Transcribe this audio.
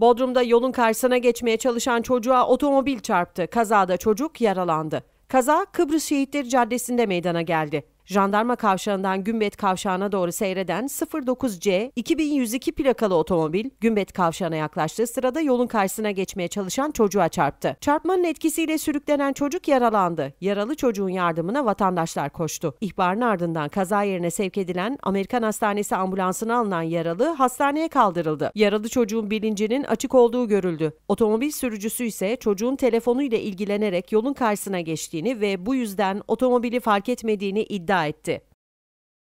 Bodrum'da yolun karşısına geçmeye çalışan çocuğa otomobil çarptı. Kazada çocuk yaralandı. Kaza Kıbrıs Şehitleri Caddesi'nde meydana geldi jandarma kavşağından Gümbet kavşağına doğru seyreden 09C 2102 plakalı otomobil Gümbet kavşağına yaklaştığı sırada yolun karşısına geçmeye çalışan çocuğa çarptı. Çarpmanın etkisiyle sürüklenen çocuk yaralandı. Yaralı çocuğun yardımına vatandaşlar koştu. İhbarın ardından kaza yerine sevk edilen Amerikan Hastanesi ambulansına alınan yaralı hastaneye kaldırıldı. Yaralı çocuğun bilincinin açık olduğu görüldü. Otomobil sürücüsü ise çocuğun telefonuyla ilgilenerek yolun karşısına geçtiğini ve bu yüzden otomobili fark etmediğini iddia veda etti.